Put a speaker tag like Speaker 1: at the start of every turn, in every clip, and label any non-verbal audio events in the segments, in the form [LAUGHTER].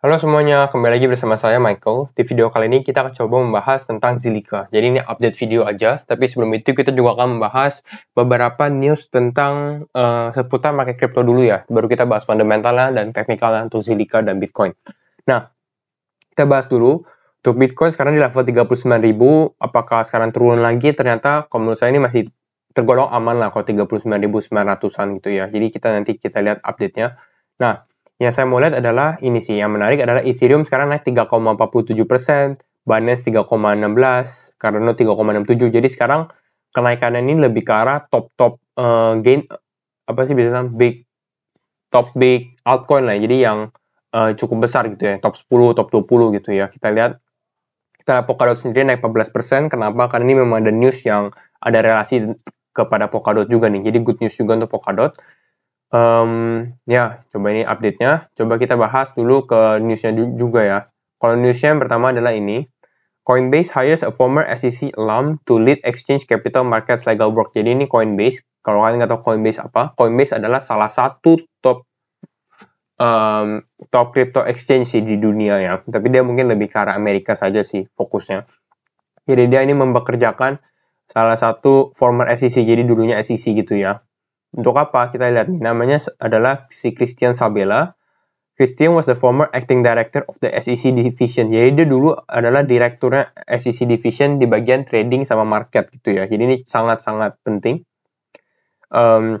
Speaker 1: Halo semuanya, kembali lagi bersama saya Michael. Di video kali ini kita akan coba membahas tentang Zilliqa. Jadi ini update video aja, tapi sebelum itu kita juga akan membahas beberapa news tentang uh, seputar market crypto dulu ya. Baru kita bahas fundamentalnya dan teknikalnya untuk Zilliqa dan Bitcoin. Nah, kita bahas dulu untuk Bitcoin sekarang di level 39.000, apakah sekarang turun lagi? Ternyata kalau menurut saya ini masih tergolong aman lah kalau 39.900-an gitu ya. Jadi kita nanti kita lihat update-nya. Nah, yang saya mau lihat adalah ini sih yang menarik adalah Ethereum sekarang naik 3,47 persen, Binance 3,16, Cardano 3,67. Jadi sekarang kenaikannya ini lebih ke arah top top uh, eh, gain apa sih biasanya big top big altcoin lah. Ya. Jadi yang uh, cukup besar gitu ya, top 10, top 20 gitu ya. Kita lihat kita lihat Polkadot sendiri naik 14 persen. Kenapa? Karena ini memang ada news yang ada relasi kepada Polkadot juga nih. Jadi good news juga untuk Polkadot. Um, ya, coba ini update-nya. Coba kita bahas dulu ke newsnya juga ya. Kalau newsnya yang pertama adalah ini. Coinbase hires a former SEC alum to lead exchange capital markets legal work. Jadi ini Coinbase. Kalau kalian nggak tahu Coinbase apa, Coinbase adalah salah satu top um, top crypto exchange sih di dunia ya. Tapi dia mungkin lebih ke arah Amerika saja sih fokusnya. Jadi dia ini mempekerjakan salah satu former SEC, jadi dulunya SEC gitu ya. Untuk apa? Kita lihat nih, namanya adalah si Christian Sabella. Christian was the former acting director of the SEC division. Jadi dia dulu adalah direkturnya SEC division di bagian trading sama market gitu ya. Jadi ini sangat-sangat penting. Um,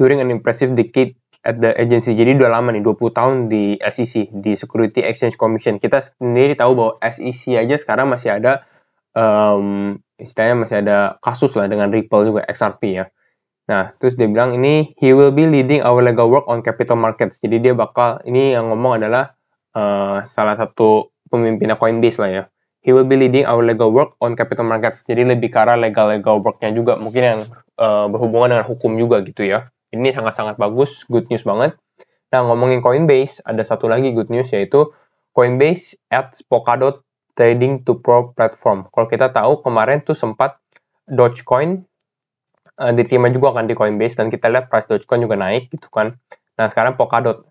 Speaker 1: during an impressive decade at the agency. Jadi udah lama nih 20 tahun di SEC, di Security Exchange Commission. Kita sendiri tahu bahwa SEC aja sekarang masih ada um, istilahnya masih ada kasus lah dengan Ripple juga XRP ya. Nah, terus dia bilang ini he will be leading our legal work on capital markets. Jadi dia bakal ini yang ngomong adalah uh, salah satu pemimpin Coinbase lah ya. He will be leading our legal work on capital markets. Jadi lebih ke arah legal-legal worknya juga, mungkin yang uh, berhubungan dengan hukum juga gitu ya. Ini sangat-sangat bagus, good news banget. Nah, ngomongin Coinbase, ada satu lagi good news yaitu Coinbase adds Polkadot trading to pro platform. Kalau kita tahu kemarin tuh sempat Dogecoin uh, eh, diterima juga kan di Coinbase dan kita lihat price Dogecoin juga naik gitu kan. Nah sekarang Polkadot,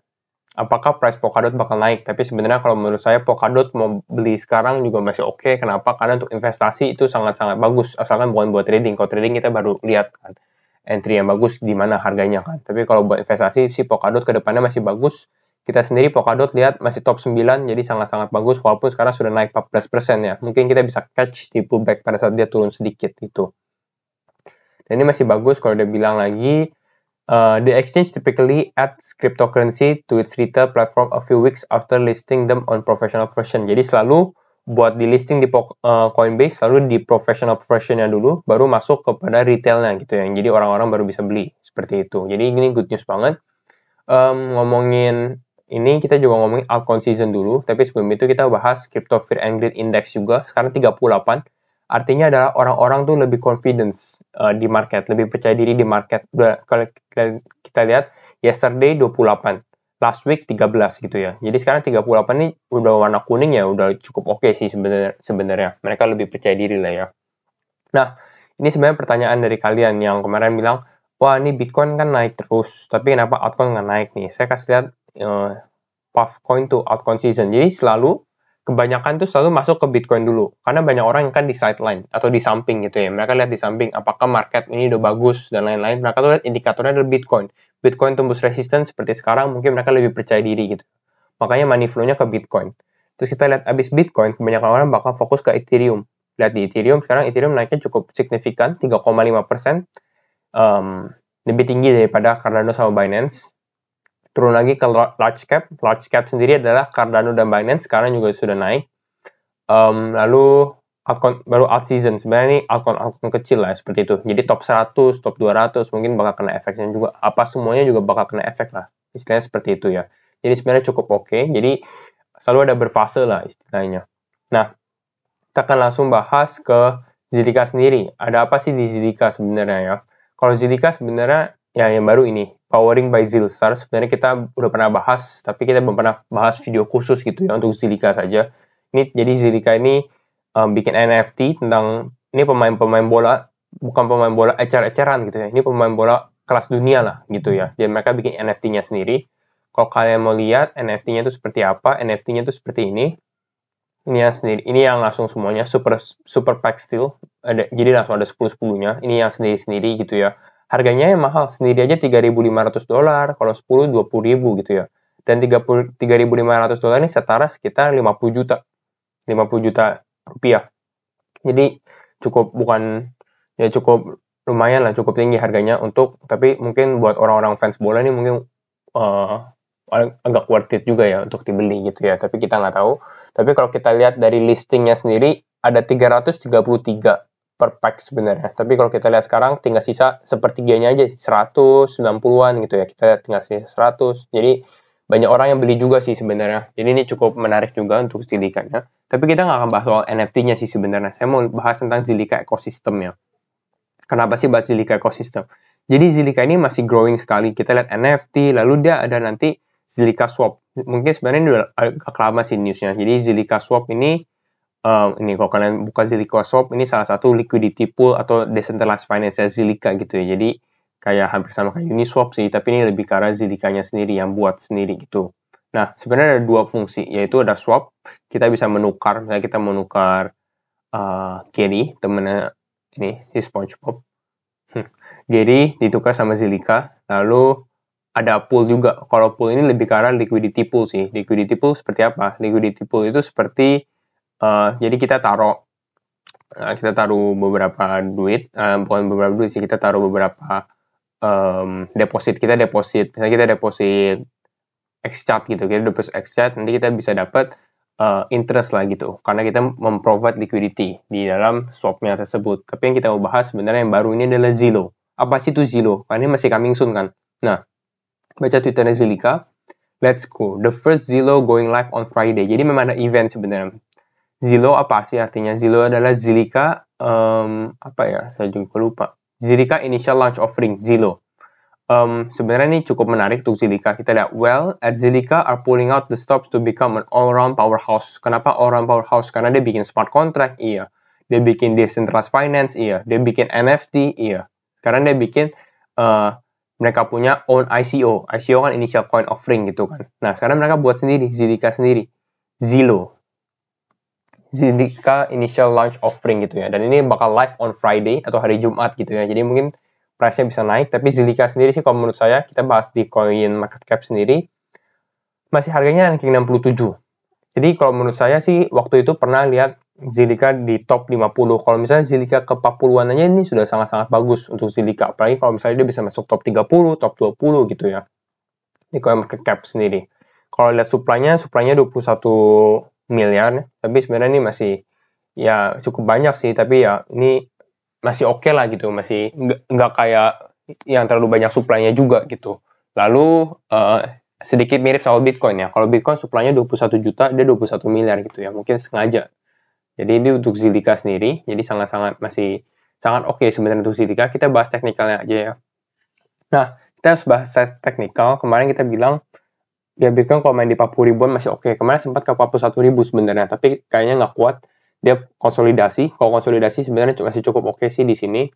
Speaker 1: apakah price Polkadot bakal naik? Tapi sebenarnya kalau menurut saya Polkadot mau beli sekarang juga masih oke. Okay. Kenapa? Karena untuk investasi itu sangat-sangat bagus asalkan bukan buat trading. Kalau trading kita baru lihat kan entry yang bagus di mana harganya kan. Tapi kalau buat investasi si Polkadot kedepannya masih bagus. Kita sendiri Polkadot lihat masih top 9 jadi sangat-sangat bagus walaupun sekarang sudah naik 14% ya. Mungkin kita bisa catch di pullback pada saat dia turun sedikit itu. Dan ini masih bagus kalau dia bilang lagi, uh, eh, the exchange typically adds cryptocurrency to its retail platform a few weeks after listing them on professional version. Jadi selalu buat di listing di uh, Coinbase selalu di professional versionnya dulu, baru masuk kepada retailnya gitu ya. Jadi orang-orang baru bisa beli seperti itu. Jadi ini good news banget. Um, ngomongin ini kita juga ngomongin altcoin season dulu, tapi sebelum itu kita bahas crypto fear and greed index juga. Sekarang 38 Artinya adalah orang-orang tuh lebih confidence uh, di market, lebih percaya diri di market. kalau kita, kita lihat yesterday 28, last week 13 gitu ya. Jadi sekarang 38 ini udah warna kuning ya, udah cukup oke okay sih sebenarnya sebenarnya. Mereka lebih percaya diri lah ya. Nah, ini sebenarnya pertanyaan dari kalian yang kemarin bilang, wah ini Bitcoin kan naik terus, tapi kenapa altcoin nggak naik nih? Saya kasih lihat uh, eh, path coin to altcoin season. Jadi selalu kebanyakan tuh selalu masuk ke Bitcoin dulu karena banyak orang yang kan di sideline atau di samping gitu ya mereka lihat di samping apakah market ini udah bagus dan lain-lain mereka tuh lihat indikatornya adalah Bitcoin Bitcoin tembus resistance seperti sekarang mungkin mereka lebih percaya diri gitu makanya money flow-nya ke Bitcoin terus kita lihat abis Bitcoin kebanyakan orang bakal fokus ke Ethereum lihat di Ethereum sekarang Ethereum naiknya cukup signifikan 3,5 um, lebih tinggi daripada Cardano sama Binance turun lagi ke large cap. Large cap sendiri adalah Cardano dan Binance sekarang juga sudah naik. Um, lalu altcoin baru alt season sebenarnya ini altcoin altcoin kecil lah ya, seperti itu. Jadi top 100, top 200 mungkin bakal kena efeknya juga apa semuanya juga bakal kena efek lah. Istilahnya seperti itu ya. Jadi sebenarnya cukup oke. Okay. Jadi selalu ada berfase lah istilahnya. Nah, kita akan langsung bahas ke Zilliqa sendiri. Ada apa sih di Zilliqa sebenarnya ya? Kalau Zilliqa sebenarnya ya yang baru ini powering by Zilstar sebenarnya kita udah pernah bahas tapi kita belum pernah bahas video khusus gitu ya untuk Zilika saja. Ini jadi Zilika ini um, bikin NFT tentang ini pemain-pemain bola bukan pemain bola ecer-eceran gitu ya. Ini pemain bola kelas dunia lah gitu ya. Jadi mereka bikin NFT-nya sendiri. Kalau kalian mau lihat NFT-nya itu seperti apa, NFT-nya itu seperti ini. Ini yang sendiri, ini yang langsung semuanya super super pack still. Ada, jadi langsung ada 10 10-nya. Ini yang sendiri-sendiri gitu ya harganya yang mahal sendiri aja 3.500 dolar, kalau 10 20.000 gitu ya. Dan 3.500 dolar ini setara sekitar 50 juta. 50 juta rupiah. Jadi cukup bukan ya cukup lumayan lah cukup tinggi harganya untuk tapi mungkin buat orang-orang fans bola ini mungkin uh, agak worth it juga ya untuk dibeli gitu ya tapi kita nggak tahu tapi kalau kita lihat dari listingnya sendiri ada 333 per pack sebenarnya. Tapi kalau kita lihat sekarang tinggal sisa sepertiganya aja 190-an gitu ya. Kita lihat tinggal sisa 100. Jadi banyak orang yang beli juga sih sebenarnya. Jadi ini cukup menarik juga untuk silikanya. Tapi kita nggak akan bahas soal NFT-nya sih sebenarnya. Saya mau bahas tentang ekosistem ya. Kenapa sih bahas zilika ekosistem? Jadi zilika ini masih growing sekali. Kita lihat NFT, lalu dia ada nanti zilika Swap. Mungkin sebenarnya ini udah agak lama sih newsnya. Jadi zilika Swap ini um, ini kalau kalian buka Zilliqa Swap ini salah satu liquidity pool atau decentralized finance Zilliqa gitu ya. Jadi kayak hampir sama kayak Uniswap sih, tapi ini lebih karena arah sendiri yang buat sendiri gitu. Nah, sebenarnya ada dua fungsi, yaitu ada swap, kita bisa menukar, misalnya kita menukar uh, Gary, temennya ini, si SpongeBob. jadi hmm, Gary ditukar sama Zilliqa, lalu ada pool juga. Kalau pool ini lebih ke arah liquidity pool sih. Liquidity pool seperti apa? Liquidity pool itu seperti Eh, jadi kita taruh uh, kita taruh beberapa duit uh, bukan beberapa duit sih kita taruh beberapa um, deposit kita deposit misalnya kita deposit exchange gitu kita deposit exchange nanti kita bisa dapat uh, interest lah gitu karena kita memprovide liquidity di dalam swapnya tersebut tapi yang kita mau bahas sebenarnya yang baru ini adalah Zillow apa sih itu Zillow karena ini masih coming soon kan nah baca twitternya Zilika let's go the first Zillow going live on Friday jadi memang ada event sebenarnya Zilo apa sih artinya? Zilo adalah Zilika um, apa ya? Saya juga lupa. Zilika Initial Launch Offering Zilo. Um, sebenarnya ini cukup menarik untuk Zilika. Kita lihat, well, at Zilika are pulling out the stops to become an all-round powerhouse. Kenapa all-round powerhouse? Karena dia bikin smart contract, iya. Dia bikin decentralized finance, iya. Dia bikin NFT, iya. Karena dia bikin uh, mereka punya own ICO. ICO kan initial coin offering gitu kan. Nah, sekarang mereka buat sendiri, Zilika sendiri. Zilo. Zindika Initial Launch Offering gitu ya. Dan ini bakal live on Friday atau hari Jumat gitu ya. Jadi mungkin price-nya bisa naik. Tapi Zindika sendiri sih kalau menurut saya, kita bahas di coin market cap sendiri, masih harganya ranking 67. Jadi kalau menurut saya sih, waktu itu pernah lihat Zilika di top 50. Kalau misalnya Zilika ke 40-an ini sudah sangat-sangat bagus untuk Zilika. Apalagi kalau misalnya dia bisa masuk top 30, top 20 gitu ya. di kalau market cap sendiri. Kalau lihat supply-nya, supply-nya 21 miliar ya. tapi sebenarnya ini masih ya cukup banyak sih tapi ya ini masih oke okay lah gitu masih nggak kayak yang terlalu banyak suplainya juga gitu lalu uh, sedikit mirip sama Bitcoin ya kalau Bitcoin suplainya 21 juta dia 21 miliar gitu ya mungkin sengaja jadi ini untuk zilika sendiri jadi sangat-sangat masih sangat oke okay sebenarnya untuk zilika. kita bahas teknikalnya aja ya nah kita harus bahas teknikal kemarin kita bilang ya Bitcoin kalau main di 40 ribuan masih oke. Okay. Kemarin sempat ke 41 ribu sebenarnya, tapi kayaknya nggak kuat. Dia konsolidasi. Kalau konsolidasi sebenarnya masih cukup oke okay sih di sini.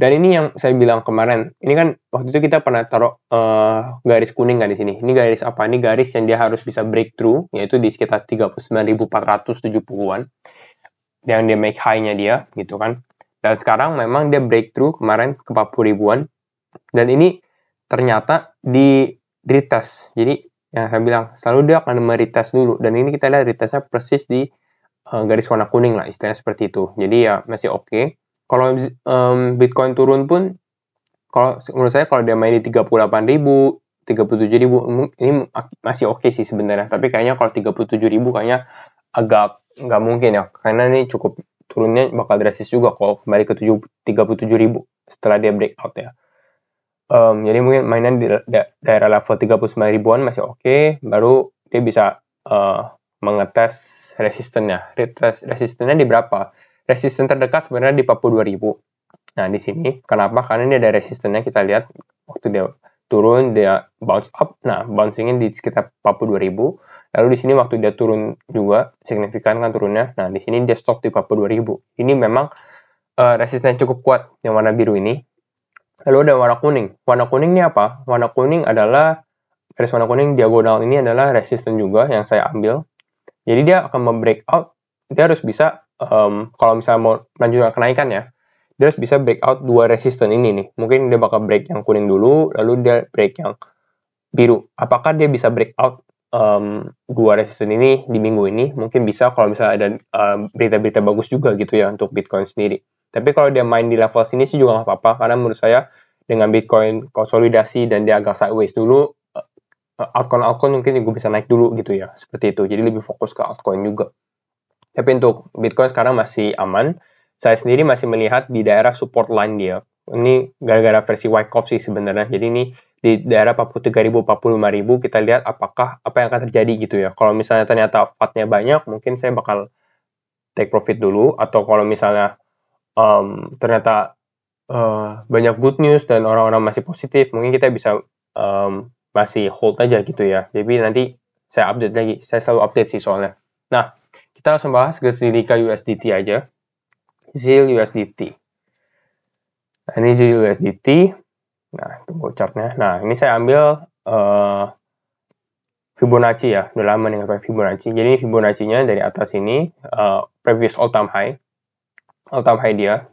Speaker 1: Dan ini yang saya bilang kemarin, ini kan waktu itu kita pernah taruh uh, garis kuning kan di sini. Ini garis apa? Ini garis yang dia harus bisa breakthrough, yaitu di sekitar 39.470-an. Yang dia make high-nya dia, gitu kan. Dan sekarang memang dia breakthrough kemarin ke 40 ribuan. Dan ini ternyata di retest. Jadi yang saya bilang selalu dia akan meritas dulu dan ini kita lihat retestnya persis di uh, garis warna kuning lah istilahnya seperti itu jadi ya masih oke okay. kalau um, Bitcoin turun pun kalau menurut saya kalau dia main di 38 ribu 37 ribu ini masih oke okay sih sebenarnya tapi kayaknya kalau 37 ribu kayaknya agak nggak mungkin ya karena ini cukup turunnya bakal drastis juga kalau kembali ke 37 ribu setelah dia breakout ya Um, jadi mungkin mainan di da daerah level 39 ribuan masih oke, okay, baru dia bisa uh, mengetes resistennya. resistennya di berapa? Resisten terdekat sebenarnya di 42 ribu. Nah, di sini kenapa? Karena ini ada resistennya kita lihat waktu dia turun dia bounce up. Nah, bouncingnya di sekitar 42 ribu. Lalu di sini waktu dia turun juga signifikan kan turunnya. Nah, di sini dia stop di 42 ribu. Ini memang uh, eh, resisten cukup kuat yang warna biru ini Lalu ada warna kuning. Warna kuning ini apa? Warna kuning adalah garis warna kuning diagonal ini adalah resisten juga yang saya ambil. Jadi dia akan membreak out. dia harus bisa um, kalau misalnya mau melanjutkan kenaikan ya, dia harus bisa break out dua resisten ini nih. Mungkin dia bakal break yang kuning dulu, lalu dia break yang biru. Apakah dia bisa breakout um, dua resisten ini di minggu ini? Mungkin bisa kalau misalnya ada berita-berita um, berita -berita bagus juga gitu ya untuk Bitcoin sendiri. Tapi kalau dia main di level sini sih juga nggak apa-apa karena menurut saya dengan Bitcoin konsolidasi dan dia agak sideways dulu altcoin eh, eh, altcoin mungkin juga bisa naik dulu gitu ya seperti itu. Jadi lebih fokus ke altcoin juga. Tapi untuk Bitcoin sekarang masih aman. Saya sendiri masih melihat di daerah support line dia. Ini gara-gara versi white cup sih sebenarnya. Jadi ini di daerah 43.000 45.000 kita lihat apakah apa yang akan terjadi gitu ya. Kalau misalnya ternyata fatnya banyak, mungkin saya bakal take profit dulu atau kalau misalnya um, ternyata uh, banyak good news dan orang-orang masih positif, mungkin kita bisa um, masih hold aja gitu ya. Jadi nanti saya update lagi, saya selalu update sih soalnya. Nah, kita langsung bahas ke Zilliqa USDT aja. Zil USDT. Nah, ini Zil USDT. Nah, tunggu chartnya. Nah, ini saya ambil uh, Fibonacci ya, udah lama nih Fibonacci. Jadi Fibonacci-nya dari atas ini, uh, previous all time high atau high dia,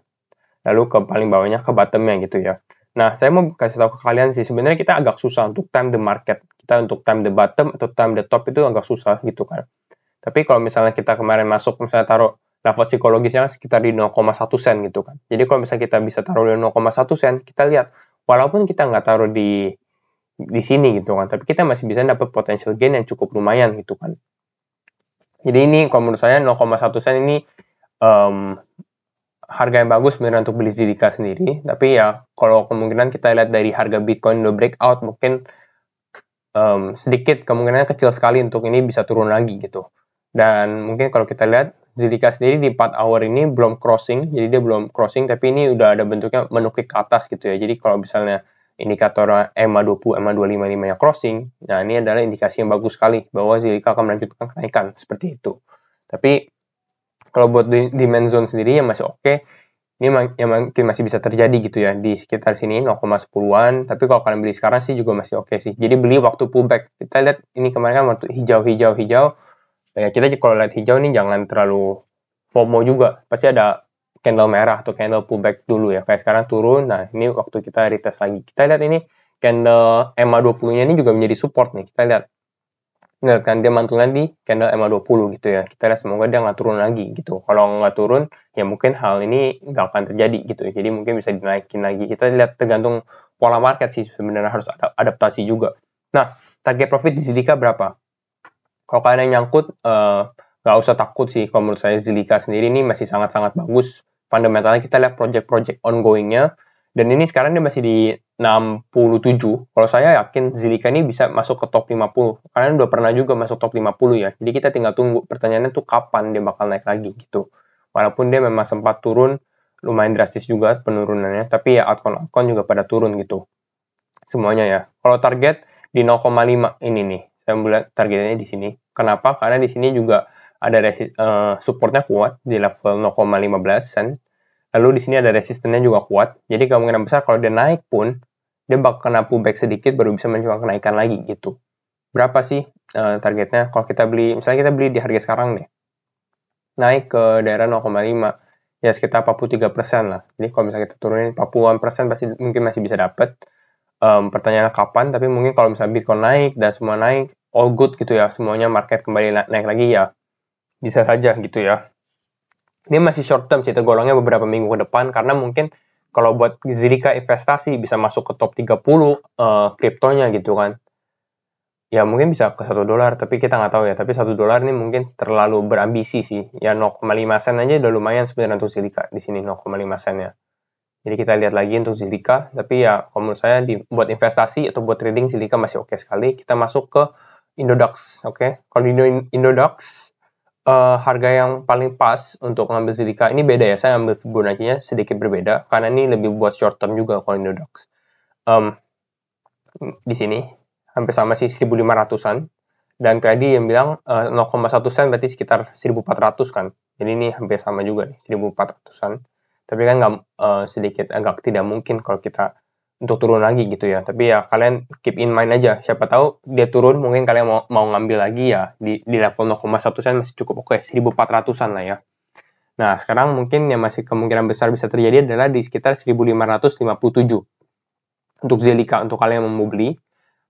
Speaker 1: lalu ke paling bawahnya ke bottomnya gitu ya. Nah, saya mau kasih tahu ke kalian sih, sebenarnya kita agak susah untuk time the market. Kita untuk time the bottom atau time the top itu agak susah gitu kan. Tapi kalau misalnya kita kemarin masuk, misalnya taruh level psikologisnya sekitar di 0,1 sen gitu kan. Jadi kalau misalnya kita bisa taruh di 0,1 sen, kita lihat walaupun kita nggak taruh di di sini gitu kan, tapi kita masih bisa dapat potential gain yang cukup lumayan gitu kan. Jadi ini kalau menurut saya 0,1 sen ini um, harga yang bagus sebenarnya untuk beli Zilliqa sendiri, tapi ya kalau kemungkinan kita lihat dari harga Bitcoin udah breakout mungkin um, sedikit kemungkinan kecil sekali untuk ini bisa turun lagi gitu. Dan mungkin kalau kita lihat Zilliqa sendiri di 4 hour ini belum crossing, jadi dia belum crossing tapi ini udah ada bentuknya menukik ke atas gitu ya. Jadi kalau misalnya indikator EMA 20, EMA 255 nya crossing, nah ini adalah indikasi yang bagus sekali bahwa Zilliqa akan melanjutkan kenaikan seperti itu. Tapi kalau buat di, di main zone sendiri ya masih oke okay. ini yang yang mungkin masih bisa terjadi gitu ya di sekitar sini 0,10an tapi kalau kalian beli sekarang sih juga masih oke okay sih jadi beli waktu pullback kita lihat ini kemarin kan waktu hijau hijau hijau ya kita kalau lihat hijau ini jangan terlalu FOMO juga pasti ada candle merah atau candle pullback dulu ya kayak sekarang turun nah ini waktu kita retest lagi kita lihat ini candle ma 20 nya ini juga menjadi support nih kita lihat Nah, kan dia mantul di candle MA 20 gitu ya. Kita lihat semoga dia nggak turun lagi gitu. Kalau nggak turun, ya mungkin hal ini nggak akan terjadi gitu. Jadi mungkin bisa dinaikin lagi. Kita lihat tergantung pola market sih sebenarnya harus ada adaptasi juga. Nah, target profit di Zilika berapa? Kalau kalian yang nyangkut, eh, nggak uh, usah takut sih. Kalau menurut saya Zilika sendiri ini masih sangat-sangat bagus. Fundamentalnya kita lihat project-project ongoingnya. Dan ini sekarang dia masih di 67, kalau saya yakin Zilika ini bisa masuk ke top 50. Karena udah pernah juga masuk top 50 ya. Jadi kita tinggal tunggu pertanyaannya tuh kapan dia bakal naik lagi gitu. Walaupun dia memang sempat turun lumayan drastis juga penurunannya, tapi ya outcon-outcon juga pada turun gitu. Semuanya ya. Kalau target di 0,5 ini nih. Saya buat targetnya di sini. Kenapa? Karena di sini juga ada uh, supportnya kuat di level 0,15 dan Lalu di sini ada resistennya juga kuat. Jadi kemungkinan besar kalau dia naik pun dia bakal kena pullback sedikit baru bisa mencoba kenaikan lagi gitu. Berapa sih uh, targetnya kalau kita beli misalnya kita beli di harga sekarang deh. Naik ke daerah 0,5 ya sekitar 43% persen lah. Jadi kalau misalnya kita turunin persen pasti mungkin masih bisa dapat. Um, pertanyaannya kapan tapi mungkin kalau misalnya Bitcoin naik dan semua naik all good gitu ya semuanya market kembali na naik lagi ya bisa saja gitu ya. Ini masih short term sih tergolongnya beberapa minggu ke depan karena mungkin kalau buat Zilika investasi bisa masuk ke top 30 uh, eh, gitu kan ya mungkin bisa ke 1 dolar tapi kita nggak tahu ya tapi 1 dolar ini mungkin terlalu berambisi sih ya 0,5 sen aja udah lumayan sebenarnya untuk silika di sini 0,5 sen ya jadi kita lihat lagi untuk silika tapi ya kalau menurut saya di, buat investasi atau buat trading silika masih oke okay sekali kita masuk ke Indodax oke okay? kalau di Indodax uh, harga yang paling pas untuk ngambil Zilliqa ini beda ya. Saya ambil Fibonacci-nya sedikit berbeda karena ini lebih buat short term juga kalau Indodax. Um, di sini hampir sama sih 1500-an dan tadi yang bilang uh, eh, 0,1 sen berarti sekitar 1400 kan. Jadi ini hampir sama juga nih 1400-an. Tapi kan nggak uh, sedikit agak tidak mungkin kalau kita untuk turun lagi gitu ya. Tapi ya kalian keep in mind aja. Siapa tahu dia turun mungkin kalian mau, mau ngambil lagi ya di, di level 0,1 sen masih cukup oke, okay, 1400-an lah ya. Nah, sekarang mungkin yang masih kemungkinan besar bisa terjadi adalah di sekitar 1557 untuk Zelika untuk kalian yang mau beli.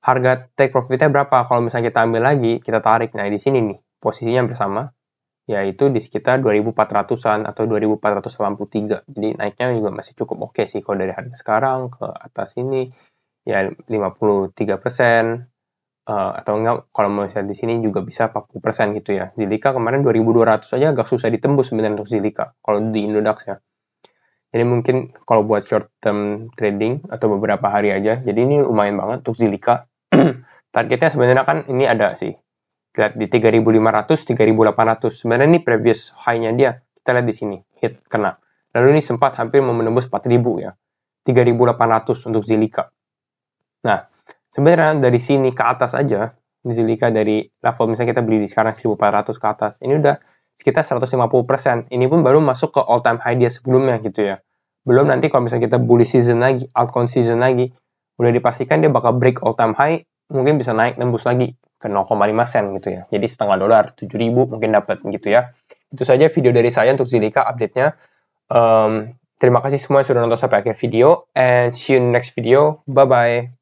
Speaker 1: Harga take profitnya berapa? Kalau misalnya kita ambil lagi, kita tarik. Nah, di sini nih, posisinya bersama yaitu di sekitar 2400-an atau 2483. Jadi naiknya juga masih cukup oke okay sih kalau dari harga sekarang ke atas ini ya 53 persen uh, atau enggak kalau misalnya di sini juga bisa 40 persen gitu ya. Zilika kemarin 2200 aja agak susah ditembus sebenarnya untuk Zilika kalau di Indodax ya. Jadi mungkin kalau buat short term trading atau beberapa hari aja, jadi ini lumayan banget untuk Zilika. [CLEARS THROAT] Targetnya sebenarnya kan ini ada sih, lihat di 3500 3800 sebenarnya ini previous high-nya dia kita lihat di sini hit kena lalu ini sempat hampir menembus 4000 ya 3800 untuk Zilika nah sebenarnya dari sini ke atas aja Zilika dari level misalnya kita beli di sekarang 1400 ke atas ini udah sekitar 150% ini pun baru masuk ke all time high dia sebelumnya gitu ya belum nanti kalau misalnya kita bullish season lagi altcoin season lagi udah dipastikan dia bakal break all time high mungkin bisa naik nembus lagi ke 0,5 sen gitu ya. Jadi setengah dolar, 7 ribu mungkin dapat gitu ya. Itu saja video dari saya untuk Zilika update-nya. Um, terima kasih semua yang sudah nonton sampai akhir video and see you in next video. Bye bye.